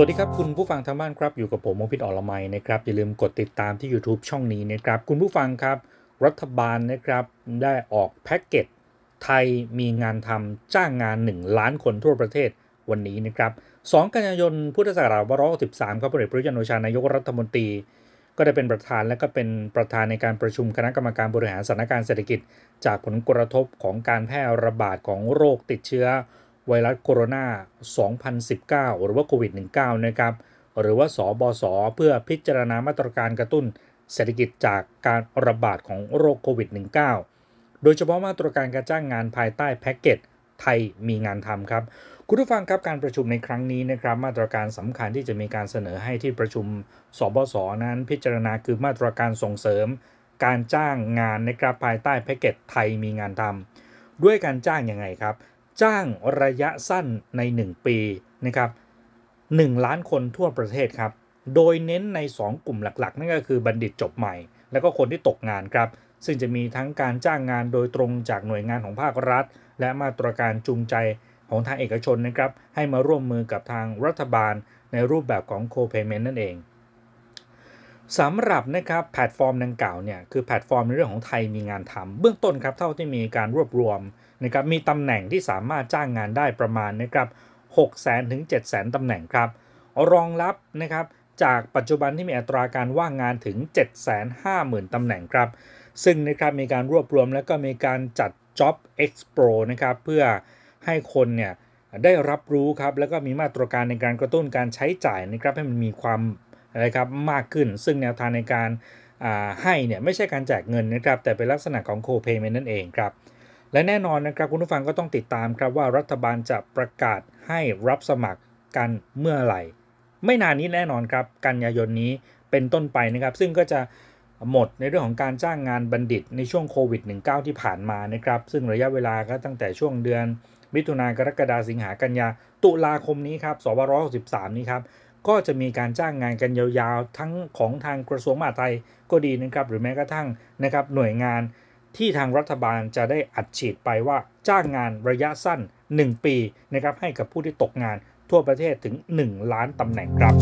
สวัสดีครับ คุณผู้ฟังทางบ้านครับ อยู่กับผมมงพิษอรัมนะครับ อย่าลืมกดติดตามที่ YouTube ช่องนี้นะครับ คุณผู้ฟังครับรัฐบาลนะครับ ได้ออกแพ็กเกจไทยมีงานทำจ้างงาน 1 ล้านคนทั่วประเทศวันนี้นะครับ 2 กันยายนพุทธศักราช 2513ครับพลเอกประยุทธ์จันร์โอชานายกรัฐมนตรี ก็ได้เป็นประธานและก็เป็นประธานในการประชุมคณะกรรมการบริหารสถานการณ์เศรษฐกิจ จากผลกระทบของการแพร่ระบาดของโรคติดเชื้อไวรัสโคโรนา 2019หรือว่าโควิด -19 นะครับ หรือว่าสบศเพื่อพิจารณามาตรการกระตุ้นเศรษฐกิจจากการระบาดของโรคโควิด -19 โดยเฉพาะมาตรการการจ้างงานภายใต้แพ็กเกจไทยมีงานทำครับ คุณผู้ฟังครับการประชุมในครั้งนี้นะครับ มาตรการสำคัญที่จะมีการเสนอให้ที่ประชุมสบศนั้น พิจารณาคือมาตรการส่งเสริม การจ้างงานนะครับภายใต้แพ็กเกจไทยมีงานทำด้วยการจ้างยังไงครับจ้างระยะสั้นใน 1 ปีนะครับ1ล้านคนทั่วประเทศครับโดยเน้นใน 2 กลุ่มหลักๆ นั่นก็คือบัณฑิตจบใหม่ และก็คนที่ตกงานครับ ซึ่งจะมีทั้งการจ้างงานโดยตรงจากหน่วยงานของภาครัฐ และมาตรการจูงใจของทางเอกชนนะครับให้มาร่วมมือกับทางรัฐบาลในรูปแบบของโคเ p a y m e n t นั่นเองสำหรับนะครับแพลตฟอร์มดังกล่าวเนี่ยคือแพลตฟอร์มในเรื่องของไทยมีงานทำเบื้องต้นครับเท่าที่มีการรวบรวมนะครับมีตำแหน่งที่สามารถจ้างงานได้ประมาณนะครับ6 0แสนถึง7 0แสนตำแหน่งครับรองรับนะครับจากปัจจุบันที่มีอัตราการว่างงานถึง 750,000ตำแหน่งครับซึ่งนะครับมีการรวบรวมและก็มีการจัด Job Expo นะครับเพื่อให้คนเนี่ยได้รับรู้ครับแล้วก็มีมาตรการในการกระตุ้นการใช้จ่ายนะครับให้มันมีความอะไรครับมากขึ้น ซึ่งแนวทางในการให้เนี่ยไม่ใช่การแจกเงินนะครับแต่เป็นลักษณะของโคเปมนนั่นเองครับและแน่นอนนะครับคุณผู้ฟังก็ต้องติดตามครับว่ารัฐบาลจะประกาศให้รับสมัครกันเมื่อไหร่ไม่นานนี้แน่นอนครับกันยายนนี้เป็นต้นไปนะครับ ซึ่งก็จะหมดในเรื่องของการจ้างงานบัณฑิตในช่วงโควิด -19 ที่ผ่านมานะครับ ซึ่งระยะเวลาก็ตั้งแต่ช่วงเดือนมิถุนากรกฎาสิงหากันยาตุลาคมนี้ครับ สว163 นี้ครับ ก็จะมีการจ้างงานกันยาวๆทั้งของทางกระทรวงมหาดไทยก็ดีนะครับหรือแม้กระทั่งนะครับหน่วยงานที่ทางรัฐบาลจะได้อัดฉีดไปว่าจ้างงานระยะสั้น 1 ปีนะครับให้กับผู้ที่ตกงานทั่วประเทศถึง 1 ล้านตำแหน่งครับ